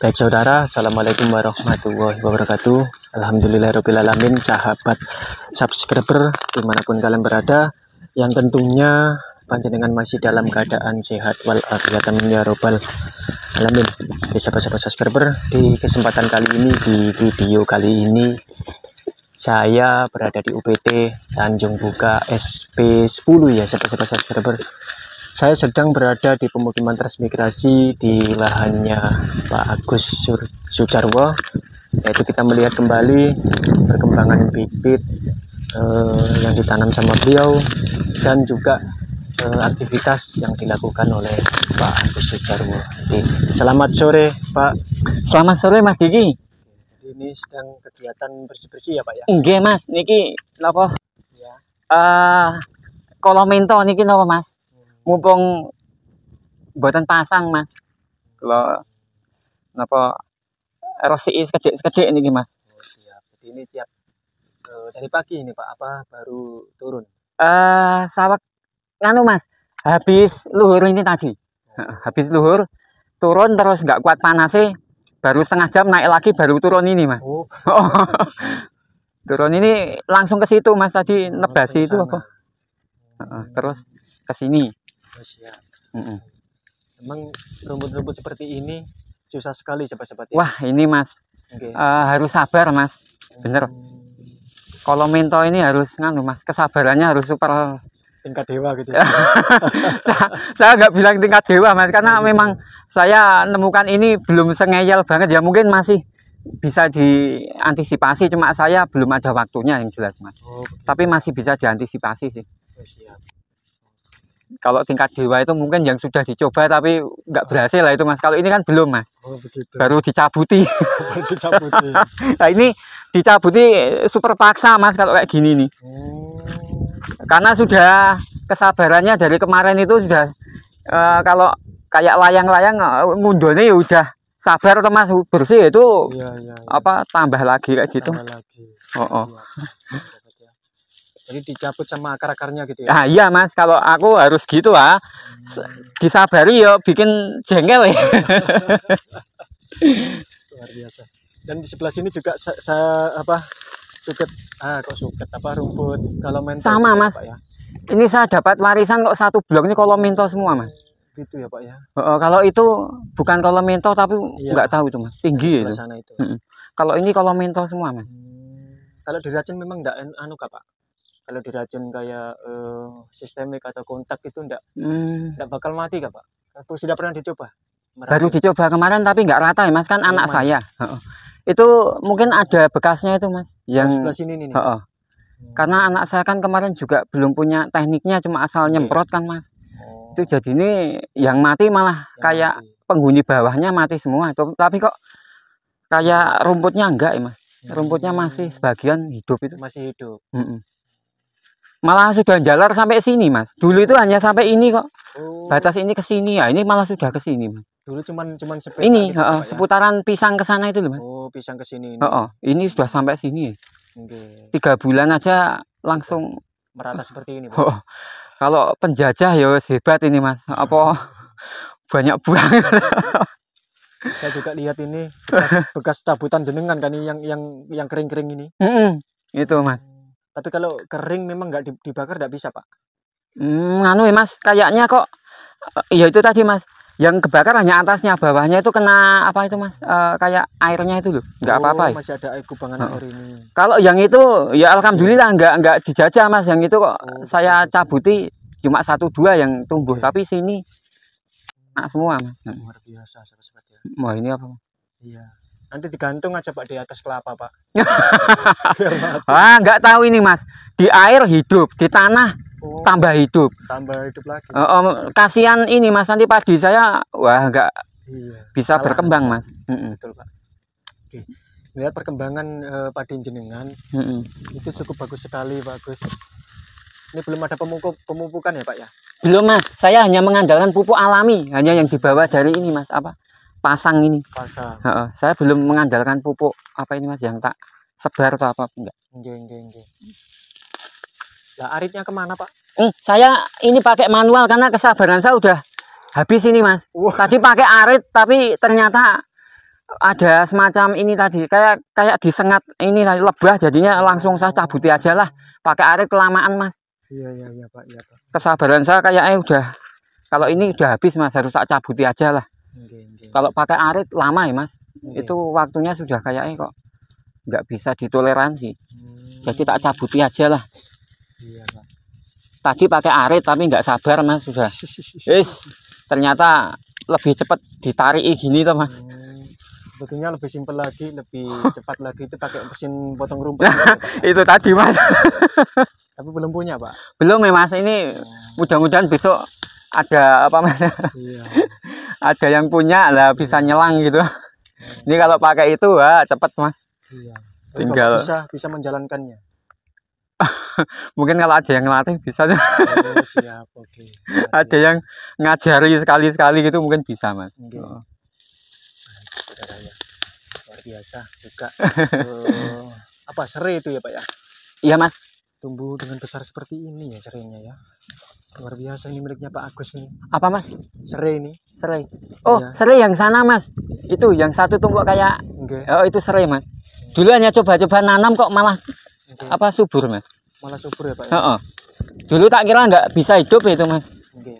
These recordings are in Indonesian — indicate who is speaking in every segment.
Speaker 1: Baik saudara, Assalamualaikum warahmatullahi wabarakatuh Alhamdulillahirrahmanirrahim Sahabat subscriber dimanapun kalian berada Yang tentunya panjenengan masih dalam keadaan sehat walafiat amin ya robbal alamin bisa sahabat subscriber di kesempatan kali ini di video kali ini Saya berada di UPT Tanjung Buka SP10 ya sahabat-sahabat subscriber saya sedang berada di pemukiman transmigrasi di lahannya Pak Agus Sujarwo. Yaitu kita melihat kembali perkembangan bibit eh, yang ditanam sama beliau dan juga eh, aktivitas yang dilakukan oleh Pak Agus Sujarwo. Jadi, selamat sore
Speaker 2: Pak. Selamat sore Mas Gigi. Jadi ini sedang kegiatan bersih-bersih ya Pak ya? Enggak Mas, niki kenapa? Ya. Uh, eh, kalau mento niki kenapa Mas? mumpung buatan pasang mas kalau kenapa resi sekecil sekecil ini mas oh, siap jadi ini tiap
Speaker 1: uh, dari pagi ini pak apa baru turun
Speaker 2: eh uh, sawak nganu mas habis luhur ini tadi oh. habis luhur turun terus nggak kuat panas sih, baru setengah jam naik lagi baru turun ini mas oh. turun ini langsung ke situ mas tadi nebasi oh, itu apa uh, terus ke sini manusia. Ya. Mm -hmm.
Speaker 1: Emang rumput-rumput seperti ini susah sekali sobat-sobat.
Speaker 2: Ya? Wah ini mas okay. uh, eh, harus sabar mas, bener. Hmm. Kalau minto ini harus nganu mas, kesabarannya harus super tingkat dewa gitu. Ya? saya nggak bilang tingkat dewa mas, karena hmm. memang saya nemukan ini belum sengeyel banget ya mungkin masih bisa diantisipasi cuma saya belum ada waktunya yang jelas mas oh, tapi masih bisa diantisipasi sih oh, siap kalau tingkat dewa itu mungkin yang sudah dicoba tapi nggak ah. berhasil lah itu mas kalau ini kan belum mas
Speaker 1: oh, baru
Speaker 2: dicabuti dicabuti nah ini dicabuti super paksa mas kalau kayak gini nih hmm. karena sudah kesabarannya dari kemarin itu sudah uh, kalau kayak layang-layang eh, ngundulnya ya udah sabar mas bersih itu ya, ya, ya. apa tambah lagi kayak gitu lagi. oh oh iya, iya, iya.
Speaker 1: Jadi dicabut sama akar-akarnya gitu ya. Nah, iya
Speaker 2: Mas, kalau aku harus gitu ah. Disabari yo bikin jengkel ya.
Speaker 1: Luar biasa. Dan di sebelah sini juga saya apa suket
Speaker 2: ah kok suket apa
Speaker 1: rumput kalau main sama ya, Mas. Ya, Pak, ya.
Speaker 2: Ini saya dapat warisan kok satu blok ini kalau minta semua Mas.
Speaker 1: Gitu ya Pak ya.
Speaker 2: Oh, kalau itu bukan kalau minta tapi iya. nggak tahu itu Mas. Tinggi itu. Sana itu. Kalau ini kalau minta semua Mas. Hmm.
Speaker 1: Kalau diracun memang enggak anu Kak Pak kalau diracun kayak uh, sistemik atau kontak itu enggak
Speaker 2: hmm.
Speaker 1: bakal mati kah pak atau sudah pernah dicoba
Speaker 2: meracun? baru gitu? dicoba kemarin tapi enggak rata ya mas kan oh, anak saya itu mungkin ada bekasnya itu mas yang sebelah sini nih, Hmm. karena anak saya kan kemarin juga belum punya tekniknya cuma asal iya. nyemprot kan mas oh. itu jadi ini yang mati malah yang kayak mati. penghuni bawahnya mati semua tapi kok kayak rumputnya enggak ya mas hmm. rumputnya masih sebagian hidup itu masih
Speaker 1: hidup mm -mm
Speaker 2: malah sudah jalar sampai sini mas dulu itu hanya sampai ini kok oh. batas ini ke sini ya ini malah sudah ke sini mas
Speaker 1: dulu cuman cuman seputar ini gitu, ya?
Speaker 2: seputaran pisang ke sana itu loh mas
Speaker 1: oh pisang ke sini ini.
Speaker 2: Uh, uh, ini sudah sampai sini ya. okay. tiga bulan aja langsung merata seperti ini mas. Oh, kalau penjajah ya hebat ini mas apa hmm. banyak buang saya
Speaker 1: juga lihat ini bekas, bekas cabutan jenengan kan ini yang yang yang kering-kering ini
Speaker 2: mm -hmm. itu mas
Speaker 1: tapi kalau kering memang nggak dibakar nggak bisa pak?
Speaker 2: Hmm, anu ya mas, kayaknya kok eh, ya itu tadi mas yang kebakar hanya atasnya bawahnya itu kena apa itu mas e, kayak airnya itu loh nggak oh, apa-apa oh, masih ada air kubangan oh. air ini kalau yang itu ya alhamdulillah iya. nggak nggak dijajah mas yang itu kok oh, saya iya. cabuti cuma satu dua yang tumbuh yeah. tapi sini nah, semua mas
Speaker 1: luar biasa seperti
Speaker 2: ya. wah ini apa
Speaker 1: iya Nanti digantung aja Pak di atas kelapa Pak.
Speaker 2: ah nggak tahu ini Mas. Di air hidup, di tanah oh, tambah hidup. Tambah hidup lagi. Oh, oh kasihan ini Mas nanti pagi saya wah nggak iya, bisa berkembang Mas. Betul
Speaker 1: Pak. Oke. Lihat perkembangan eh, padi jenengan mm -mm. itu cukup bagus sekali bagus. Ini belum ada pemupuk pemupukan ya Pak ya?
Speaker 2: Belum Mas, saya hanya mengandalkan pupuk alami, hanya yang dibawa dari ini Mas, apa? pasang ini pasang uh, saya belum mengandalkan pupuk apa ini mas yang tak sebar atau apa enggak enggak
Speaker 1: enggak enggak nah aritnya kemana pak
Speaker 2: eh, saya ini pakai manual karena kesabaran saya udah habis ini mas wow. tadi pakai arit tapi ternyata ada semacam ini tadi kayak kayak disengat ini lebah jadinya langsung saya cabuti aja lah pakai arit kelamaan mas
Speaker 1: iya iya iya pak iya pak
Speaker 2: kesabaran saya kayaknya eh, udah kalau ini udah habis mas harus saya cabuti aja lah kalau pakai arit lama ya mas okay. Iya. itu waktunya sudah kayaknya kok nggak bisa ditoleransi hmm. jadi tak cabuti aja lah iya, tadi pakai arit tapi nggak sabar mas sudah is ternyata lebih cepat ditarik gini tuh mas hmm
Speaker 1: lebih simpel lagi lebih cepat lagi itu pakai mesin potong rumput
Speaker 2: itu tadi mas
Speaker 1: tapi belum punya pak
Speaker 2: belum ya mas ini oh. mudah-mudahan besok ada apa mas iya ada yang punya lah bisa iya. nyelang gitu iya. ini kalau pakai itu wah cepet mas iya. tinggal bisa bisa menjalankannya mungkin kalau ada yang ngelatih bisa oh, siap, okay. ada yang ngajari sekali sekali gitu mungkin bisa mas okay. oh.
Speaker 1: luar biasa juga oh. apa seri itu ya pak ya iya mas tumbuh dengan besar seperti ini ya serinya ya luar biasa ini miliknya Pak Agus ini apa mas serai ini
Speaker 2: serai oh ya. serai yang sana mas itu yang satu tumpuk kayak okay. oh itu serai mas dulu hanya coba-coba nanam kok malah okay. apa subur mas malah subur ya Pak ya? Oh, oh. dulu tak kira nggak bisa hidup itu mas okay.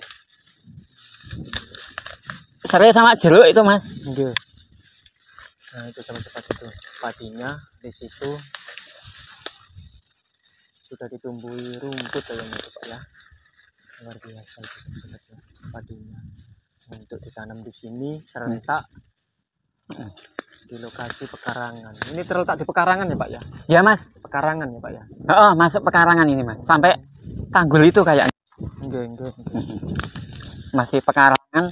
Speaker 2: serai sama jeruk itu mas okay.
Speaker 1: nah itu sama seperti itu padinya di situ sudah ditumbuhi rumput ya, itu Pak ya luar biasa itu sebetulnya padinya untuk ditanam di sini hmm. serentak hmm. di lokasi pekarangan ini terletak di pekarangan ya pak ya ya mas pekarangan ya pak ya
Speaker 2: oh, oh masuk pekarangan ini mas sampai tanggul itu kayak enggak, enggak. Hmm. masih pekarangan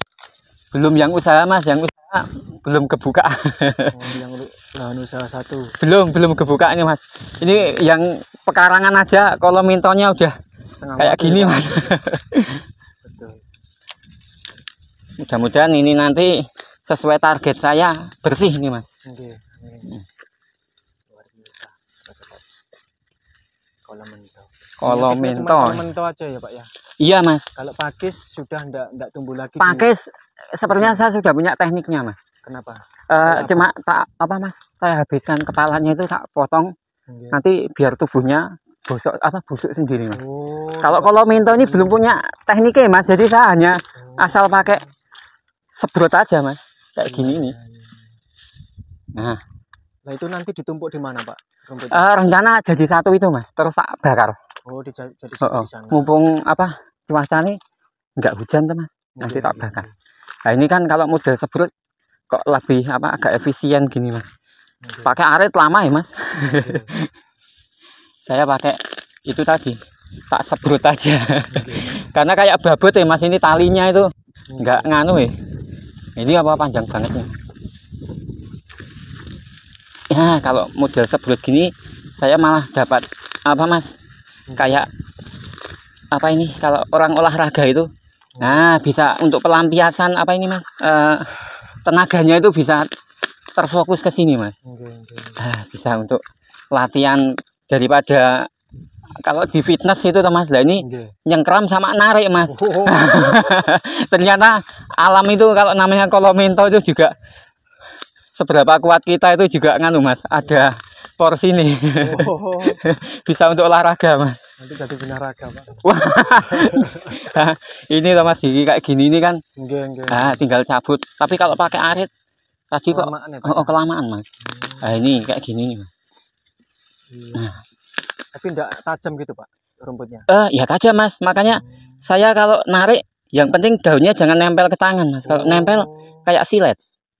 Speaker 2: belum yang usaha mas yang usaha belum kebuka oh,
Speaker 1: yang lahan usaha satu
Speaker 2: belum belum kebuka ini mas ini yang pekarangan aja kalau mintonya udah setengah kayak gini ya, mas mudah-mudahan ini nanti sesuai target saya bersih ini mas
Speaker 1: hmm.
Speaker 2: kalau mentol kalau mentol aja ya pak ya iya mas kalau
Speaker 1: pakis sudah ndak ndak tumbuh lagi pakis
Speaker 2: sepertinya saya sudah punya tekniknya mas kenapa, uh, cuma tak apa mas saya habiskan kepalanya itu tak potong nanti biar tubuhnya busuk apa busuk sendiri mas. Oh, kalau iya, kalau minto ini belum punya tekniknya mas, jadi saya hanya oh. asal pakai sebrot aja mas, kayak iya, gini ya. Nah,
Speaker 1: nah itu nanti ditumpuk di mana pak? Uh,
Speaker 2: rencana jadi satu itu mas, terus tak bakar. Oh, di jadi satu oh, oh. sana. Mumpung apa cuaca nih nggak hujan teman. mas, nanti tak bakar. Nah ini kan kalau model sebrut kok lebih apa agak efisien gini mas. Pakai arit lama ya mas saya pakai itu tadi tak sebrut aja karena kayak babut ya mas ini talinya itu nggak nganu ya ini apa panjang banget nih ya kalau model sebrut gini saya malah dapat apa mas kayak apa ini kalau orang olahraga itu nah bisa untuk pelampiasan apa ini mas e, tenaganya itu bisa terfokus ke sini mas Nah, bisa untuk latihan daripada kalau di fitness itu tuh mas, lah ini okay. nyengkram sama narik mas. Oh. Ternyata alam itu kalau namanya kolominto itu juga seberapa kuat kita itu juga nganu mas, ada porsi nih. Oh. Bisa untuk olahraga mas.
Speaker 1: Nanti jadi olahraga pak.
Speaker 2: nah, ini tuh mas, kayak gini ini kan. Okay, okay. Nah, tinggal cabut. Tapi kalau pakai arit tadi kok ya, oh, oh, kelamaan mas. Hmm. Nah, ini kayak gini nih mas.
Speaker 1: Iya. Nah. Tapi enggak tajam gitu, Pak, rumputnya.
Speaker 2: Eh, uh, ya tajam, Mas. Makanya hmm. saya kalau narik yang penting daunnya jangan nempel ke tangan, Mas. Kalau oh. nempel kayak silet.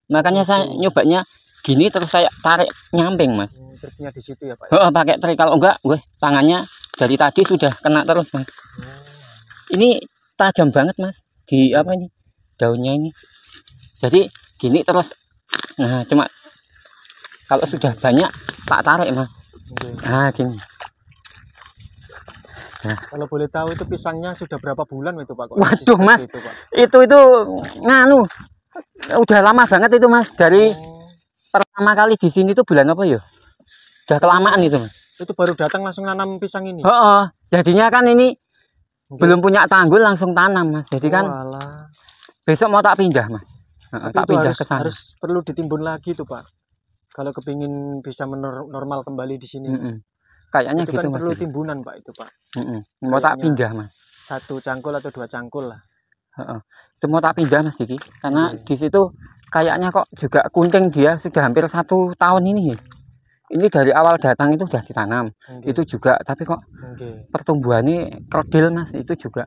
Speaker 2: Makanya saya nyobanya gini terus saya tarik nyamping, Mas. Hmm,
Speaker 1: triknya di situ ya, Pak. Oh,
Speaker 2: pakai trik kalau enggak, weh, tangannya dari tadi sudah kena terus, Mas. Hmm. Ini tajam banget, Mas. Di apa ini? Daunnya ini. Jadi gini terus nah cuma kalau sudah banyak tak tarik mas Ah, gini. Nah.
Speaker 1: Kalau boleh tahu itu pisangnya sudah berapa bulan itu Pak? Kok Waduh Mas, itu, Pak?
Speaker 2: itu itu nganu udah lama banget itu Mas dari hmm. pertama kali di sini itu bulan apa ya? Udah kelamaan itu Mas. Itu baru
Speaker 1: datang langsung nanam pisang ini. Oh, oh.
Speaker 2: jadinya kan ini Gini. belum punya tanggul langsung tanam Mas. Jadi kan oh, besok mau tak pindah Mas. Tapi tak pindah harus, ke sana. Harus
Speaker 1: perlu ditimbun lagi itu Pak kalau kepingin bisa normal kembali di sini mm -hmm. kayaknya itu gitu kan perlu timbunan pak itu pak
Speaker 2: mm -hmm. mau tak pindah mas
Speaker 1: satu cangkul atau dua cangkul
Speaker 2: lah itu mau semua tak pindah mas Diki karena mm -hmm. di situ kayaknya kok juga kunting dia sudah hampir satu tahun ini ya. ini dari awal datang itu sudah ditanam okay. itu juga tapi kok okay. pertumbuhannya kerdil mas itu juga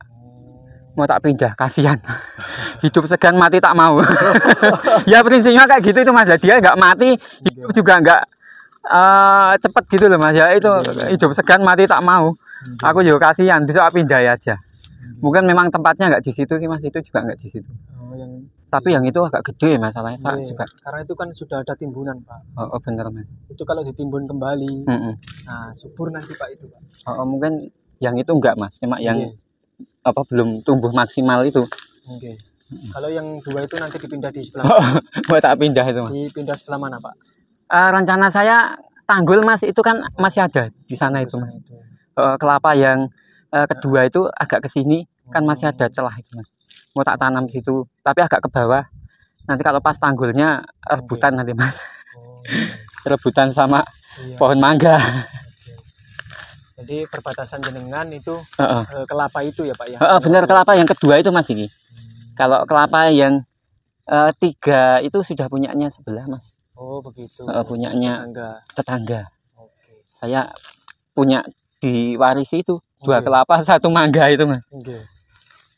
Speaker 2: mau tak pindah kasihan hidup segan mati tak mau ya prinsipnya kayak gitu itu mas ya dia nggak mati hidup iya. juga nggak uh, cepet gitu loh mas ya itu iya, iya, hidup segan mati tak mau aku juga kasihan bisa pindah ya aja mungkin memang tempatnya nggak di situ sih mas itu juga nggak di situ oh, tapi yang itu agak gede ya, masalahnya saya juga
Speaker 1: karena itu kan sudah ada timbunan pak
Speaker 2: oh, oh benar mas
Speaker 1: itu kalau ditimbun kembali mm -mm. nah subur nanti pak itu pak
Speaker 2: oh, oh mungkin yang itu enggak mas cuma yang apa belum tumbuh maksimal itu
Speaker 1: okay. kalau yang dua itu nanti dipindah di sebelah Mau
Speaker 2: oh, oh, tak pindah itu mas.
Speaker 1: dipindah sebelah mana pak
Speaker 2: uh, rencana saya tanggul mas itu kan oh. masih ada di sana itu mas Uh, kelapa yang uh, kedua ah. itu agak ke sini kan masih ada celah itu mas mau tak tanam di situ tapi agak ke bawah nanti kalau pas tanggulnya rebutan nanti mas oh, iya. rebutan sama iya. pohon mangga iya.
Speaker 1: Jadi perbatasan jenengan itu uh -uh. kelapa itu ya Pak ya. Uh -uh, benar kelapa
Speaker 2: yang kedua itu Mas ini. Hmm. Kalau kelapa yang uh, tiga itu sudah punyanya sebelah Mas.
Speaker 1: Oh begitu. Uh, punyanya tetangga.
Speaker 2: tetangga. Okay. Saya punya di diwarisi itu dua okay. kelapa satu mangga itu Mas. Okay.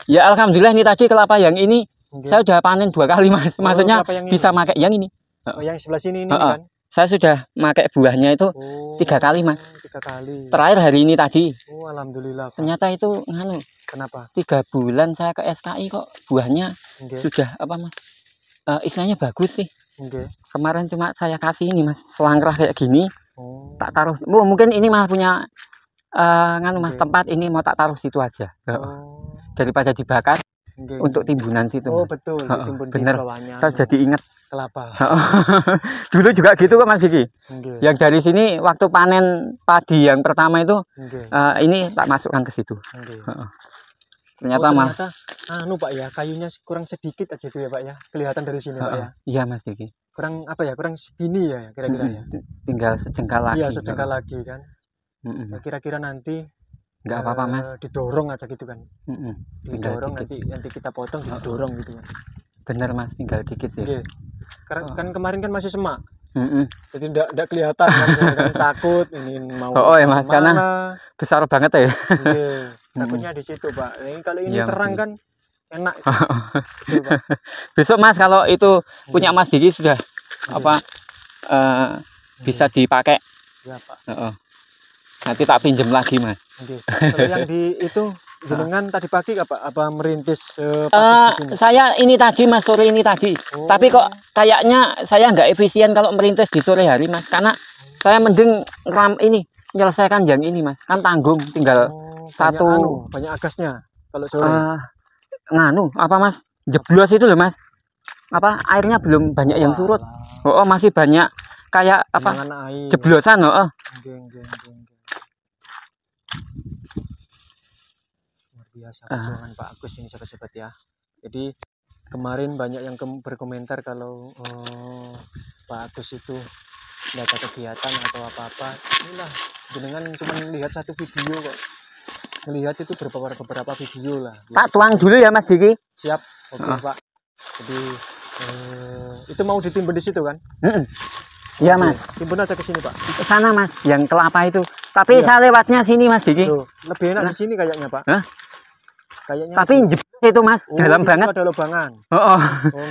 Speaker 2: Ya alhamdulillah ini tadi kelapa yang ini okay. saya sudah panen dua kali Mas. Oh, Maksudnya oh, bisa pakai yang ini.
Speaker 1: Yang, ini. Oh, yang sebelah sini ini uh -uh. kan
Speaker 2: saya sudah pakai buahnya itu oh, tiga kali mas
Speaker 1: tiga kali
Speaker 2: terakhir hari ini tadi oh alhamdulillah Pak. ternyata itu nganu kenapa tiga bulan saya ke SKI kok buahnya okay. sudah apa mas uh, istilahnya bagus sih okay. kemarin cuma saya kasih ini mas selangkah kayak gini oh. tak taruh oh, mungkin ini malah punya uh, nganu mas tempat ini mau tak taruh situ aja oh. daripada dibakar untuk timbunan situ. Oh, betul, ditimbun oh, bener. Saya jadi ingat kelapa. Dulu juga gitu kok Mas Diki. Yang dari sini waktu panen padi yang pertama itu Uh, ini tak masukkan ke situ. ternyata, oh, ternyata Mas
Speaker 1: anu Pak ya, kayunya kurang sedikit aja itu ya Pak ya. Kelihatan dari sini uh, Pak ya.
Speaker 2: Iya Mas Diki.
Speaker 1: Kurang apa ya? Kurang segini ya kira-kira ya.
Speaker 2: Tinggal sejengkal iya, lagi. Iya, sejengkal
Speaker 1: lagi kan. Kira-kira nanti
Speaker 2: nggak apa-apa mas eh,
Speaker 1: didorong aja gitu kan mm
Speaker 2: -mm. didorong nanti nanti kita potong oh. didorong gitu kan bener mas tinggal dikit ya yeah.
Speaker 1: karena oh. kan kemarin kan masih semak mm -mm. jadi ndak ndak kelihatan kan, takut ingin mau oh, oh ya mas karena
Speaker 2: besar banget ya yeah.
Speaker 1: takutnya mm. di situ pak nah, ini kalau ini yeah, terang kan enak
Speaker 2: gitu, besok mas kalau itu iya. punya mas Diki sudah yeah. apa uh, bisa iya. dipakai ya pak uh -oh nanti tak pinjem lagi mas
Speaker 1: yang di itu jenengan tadi pagi apa apa merintis uh,
Speaker 2: uh, saya ini tadi mas sore ini tadi oh. tapi kok kayaknya saya nggak efisien kalau merintis di sore hari mas karena saya mending ram ini menyelesaikan yang ini mas kan tanggung tinggal oh, satu banyak, anu,
Speaker 1: banyak agasnya kalau sore uh,
Speaker 2: nganu apa mas jeblos itu loh mas apa airnya belum banyak yang surut oh, oh masih banyak kayak apa jeblosan oh, oh. geng, geng, geng
Speaker 1: luar biasa ah. perjuangan uh. Pak Agus ini sobat-sobat ya jadi kemarin banyak yang ke berkomentar kalau oh, Pak Agus itu tidak ada kegiatan atau apa-apa inilah dengan cuma lihat satu video kok melihat itu beberapa beberapa video lah
Speaker 2: Pak tuang dulu ya Mas Diki
Speaker 1: siap oke okay, uh. Pak jadi eh, itu mau ditimbun di situ kan
Speaker 2: uh -uh. Iya mas.
Speaker 1: Timbun aja ke sini pak. Ke
Speaker 2: sana mas, yang kelapa itu. Tapi iya. saya lewatnya sini mas Diki.
Speaker 1: lebih enak nah. di sini kayaknya pak. Hah? Kayaknya. Tapi
Speaker 2: jebol itu mas, oh, dalam banget. Ada lubangan. Oh, oh. oh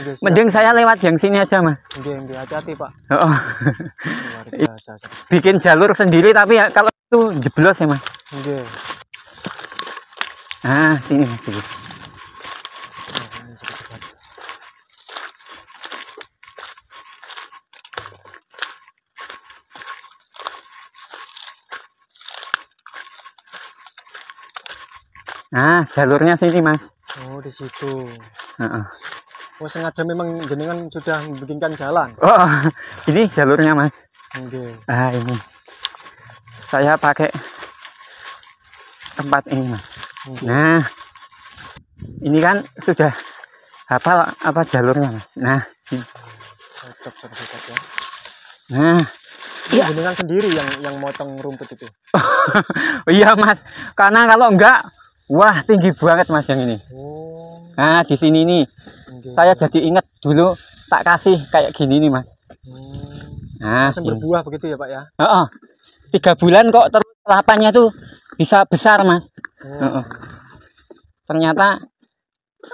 Speaker 2: yes, Mending saya lewat yang sini aja mas.
Speaker 1: Oke enggak, hati-hati pak.
Speaker 2: Oh, oh. Luar biasa. Bikin jalur sendiri tapi ya, kalau itu jeblos ya mas. Oke. Ah, sini mas Diki. Nah, jalurnya sini, Mas. Oh, di situ. Uh -uh.
Speaker 1: Oh, sengaja memang jenengan sudah bikinkan jalan.
Speaker 2: Oh, ini jalurnya, Mas. Okay. Ah, ini. Saya pakai tempat ini, Mas. Okay. Nah, ini kan sudah hafal apa jalurnya, Mas. Nah,
Speaker 1: cocok cocok cocok ya. Nah, Iya. Jenengan sendiri yang yang motong rumput itu.
Speaker 2: oh iya, Mas. Karena kalau enggak Wah, tinggi banget Mas yang ini. Oh. Nah, di sini nih. Okay. Saya jadi ingat dulu tak kasih kayak gini nih, Mas. Hmm. Nah, Masih berbuah begitu ya, Pak ya? Heeh. Oh, oh. Tiga bulan kok terus kelapanya tuh bisa besar, Mas. Oh. Uh Ternyata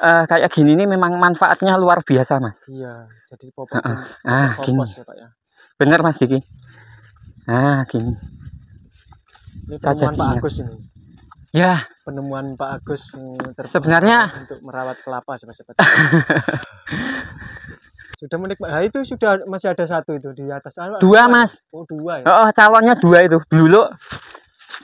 Speaker 2: uh, kayak gini nih memang manfaatnya luar biasa, Mas.
Speaker 1: Iya, jadi popok. Uh -uh. Ah, gini. Ya, Pak ya.
Speaker 2: Bener, Mas Diki. Ah, gini.
Speaker 1: Ini Saya Pak Agus ini ya penemuan Pak Agus sebenarnya untuk merawat kelapa sobat sudah menikmati nah, itu sudah masih ada satu itu di atas anu, anu dua mas oh dua ya oh,
Speaker 2: oh calonnya dua itu dulu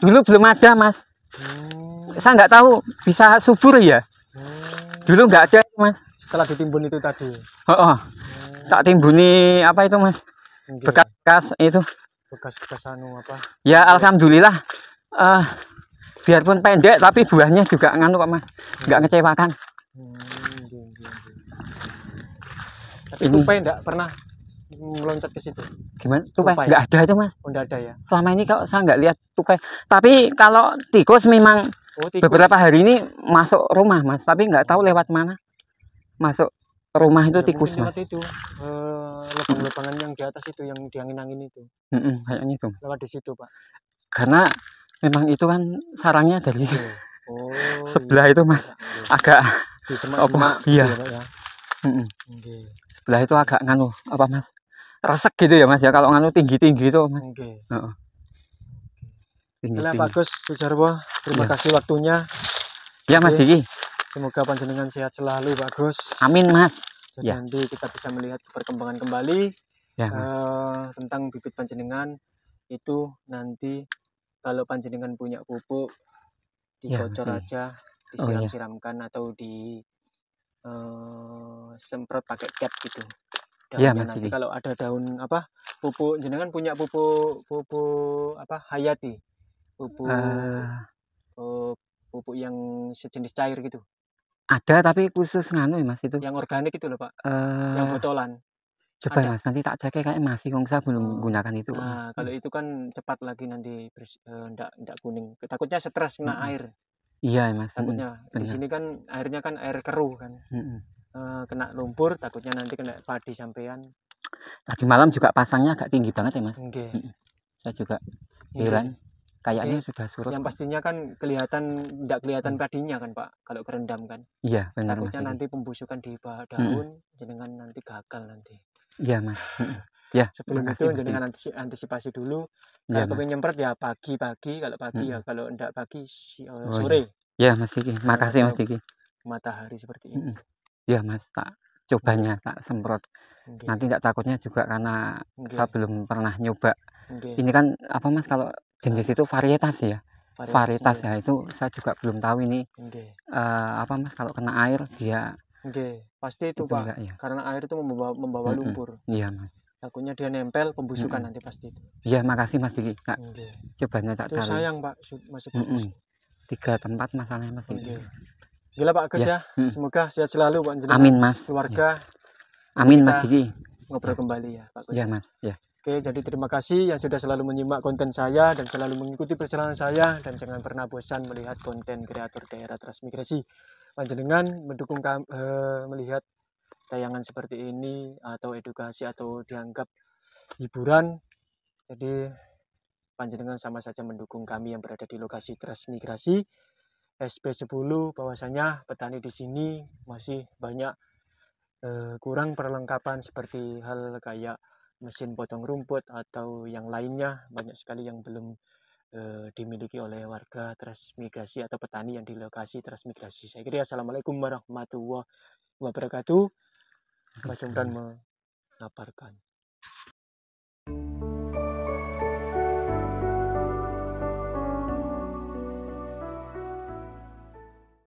Speaker 2: dulu belum ada mas hmm. saya nggak tahu bisa subur ya hmm. dulu nggak ada mas
Speaker 1: setelah ditimbun itu tadi
Speaker 2: oh, oh. Hmm. tak timbuni apa itu mas bekas-bekas itu
Speaker 1: bekas-bekas anu apa
Speaker 2: ya alhamdulillah uh, biarpun pendek tapi buahnya juga nganu kok mas hmm. nggak ngecewakan hmm, tapi ini. tupai
Speaker 1: enggak pernah meloncat ke situ
Speaker 2: gimana tupai, tupai. Ya? nggak ada aja mas oh, ada ya selama ini kok saya nggak lihat tupai tapi kalau tikus memang
Speaker 1: oh, tikus. beberapa hari
Speaker 2: ini masuk rumah mas tapi nggak tahu lewat mana masuk rumah itu ya, tikus mas
Speaker 1: itu uh, eh, lubang-lubangan yang di atas itu yang diangin-angin itu
Speaker 2: mm -mm, kayaknya itu
Speaker 1: lewat di situ pak
Speaker 2: karena memang itu kan sarangnya dari iya. oh, sebelah iya. itu mas gitu ya, iya. agak di semak-semak iya ya, sebelah itu agak nganu apa mas resek gitu ya mas ya kalau nganu tinggi tinggi itu mas okay. uh -uh. Tinggi, tinggi. Pak
Speaker 1: Gus Sujarwo terima ya. kasih waktunya ya mas Diki semoga panjenengan sehat selalu Pak Gus amin mas Jadi ya. nanti kita bisa melihat perkembangan kembali ya, uh, tentang bibit panjenengan itu nanti kalau panjenengan punya pupuk ya, dikocor ya, aja oh,
Speaker 2: iya. disiram-siramkan
Speaker 1: oh, ya. atau di uh, semprot pakai cap gitu ya, daunnya ya, nanti kalau ada daun apa pupuk jenengan punya pupuk pupuk apa hayati pupuk uh, uh, pupuk yang sejenis cair gitu
Speaker 2: ada tapi khusus nganu ya, mas itu yang
Speaker 1: organik itu loh pak
Speaker 2: uh, yang botolan Coba Ada. Mas, nanti tak cek kayak masih kalau saya belum Oh. gunakan itu. Nah, kalau
Speaker 1: iya. itu kan cepat lagi nanti tidak eh, uh, ndak kuning. Takutnya stres kena mm air.
Speaker 2: Iya Mas, takutnya mm Takutnya di sini
Speaker 1: kan airnya kan air keruh kan. mm Eh, kena lumpur, takutnya nanti kena padi sampean.
Speaker 2: Tadi malam juga pasangnya agak tinggi banget ya Mas. okay. mm Saya juga
Speaker 1: nggih. Iya. heran,
Speaker 2: kayaknya okay. Iya. sudah surut yang
Speaker 1: pastinya kan kelihatan tidak kelihatan mm. padinya kan, Pak, kalau kerendam kan.
Speaker 2: Iya benar Takutnya nanti
Speaker 1: pembusukan di bawah daun mm daun, jenengan nanti gagal nanti.
Speaker 2: Iya mas. Ya. Sebelum itu ya. jangan
Speaker 1: antisipasi, antisipasi dulu. Iya, kalau pengen nyemprot ya pagi-pagi. Kalau pagi hmm. ya kalau enggak pagi si, uh, oh, iya. sore. Ya mas Kiki. Makasih mas Kiki. Matahari
Speaker 2: seperti ini. Iya mas tak cobanya iya. tak semprot. Okay. Nanti tidak takutnya juga karena okay. saya belum pernah nyoba. Okay. Ini kan apa mas kalau jenis itu varietas ya?
Speaker 1: Varietas, varietas ya itu
Speaker 2: saya juga belum tahu ini. Okay. Uh, eh, apa mas kalau kena air dia
Speaker 1: Oke, pasti itu, itu Pak. Enggak, ya. Karena air itu membawa membawa mm -hmm. lumpur. Iya, Mas. Takutnya dia nempel pembusukan mm -hmm. nanti pasti itu.
Speaker 2: Iya, makasih Mas Diki. Nah, okay. Cobanya tak itu cari. sayang,
Speaker 1: Pak, masih mm
Speaker 2: -hmm. Tiga tempat masalahnya Mas Diki. Okay.
Speaker 1: Gila Pak Agus ya. ya. Mm. Semoga sehat selalu Pak Jenderal. Amin, Mas. Keluarga.
Speaker 2: Ya. Amin, Mas Diki.
Speaker 1: Ngobrol kembali ya, Pak Agus. Iya, Mas. Ya. Oke, jadi terima kasih yang sudah selalu menyimak konten saya dan selalu mengikuti perjalanan saya dan jangan pernah bosan melihat konten kreator daerah transmigrasi panjenengan mendukung kami, uh, eh, melihat tayangan seperti ini atau edukasi atau dianggap hiburan. Jadi panjenengan sama saja mendukung kami yang berada di lokasi transmigrasi SP10 bahwasanya petani di sini masih banyak eh, kurang perlengkapan seperti hal kayak mesin potong rumput atau yang lainnya banyak sekali yang belum Eh, dimiliki oleh warga transmigrasi atau petani yang di lokasi transmigrasi. Saya kira assalamualaikum warahmatullahi wabarakatuh. Mas Imran mengaparkan.